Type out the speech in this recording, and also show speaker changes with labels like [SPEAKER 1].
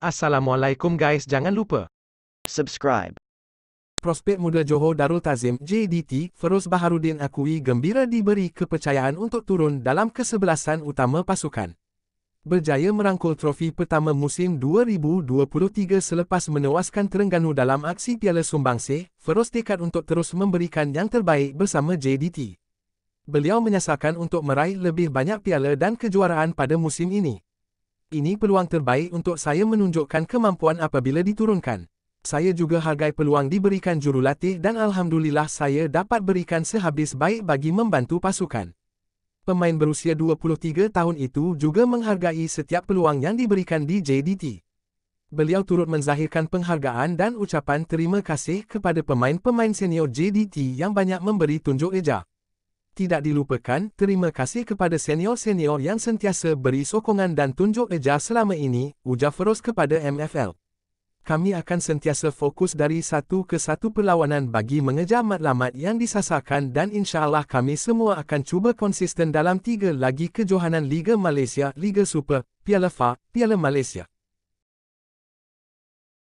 [SPEAKER 1] Assalamualaikum guys, jangan lupa subscribe. Prospek muda Johor Darul Tazim JDT, Feroz Baharudin akui gembira diberi kepercayaan untuk turun dalam kesebelasan utama pasukan. Berjaya merangkul trofi pertama musim 2023 selepas menewaskan Terengganu dalam aksi Piala Sumbangsi, Feroz tekad untuk terus memberikan yang terbaik bersama JDT. Beliau menyasarkan untuk meraih lebih banyak piala dan kejuaraan pada musim ini. Ini peluang terbaik untuk saya menunjukkan kemampuan apabila diturunkan. Saya juga hargai peluang diberikan jurulatih dan Alhamdulillah saya dapat berikan sehabis baik bagi membantu pasukan. Pemain berusia 23 tahun itu juga menghargai setiap peluang yang diberikan di JDT. Beliau turut menzahirkan penghargaan dan ucapan terima kasih kepada pemain-pemain senior JDT yang banyak memberi tunjuk ejak tidak dilupakan, terima kasih kepada senior-senior yang sentiasa beri sokongan dan tunjuk eja selama ini, ujar Feroz kepada MFL. Kami akan sentiasa fokus dari satu ke satu perlawanan bagi mengejar matlamat yang disasarkan dan insya Allah kami semua akan cuba konsisten dalam tiga lagi kejohanan Liga Malaysia, Liga Super, Piala FA, Piala Malaysia.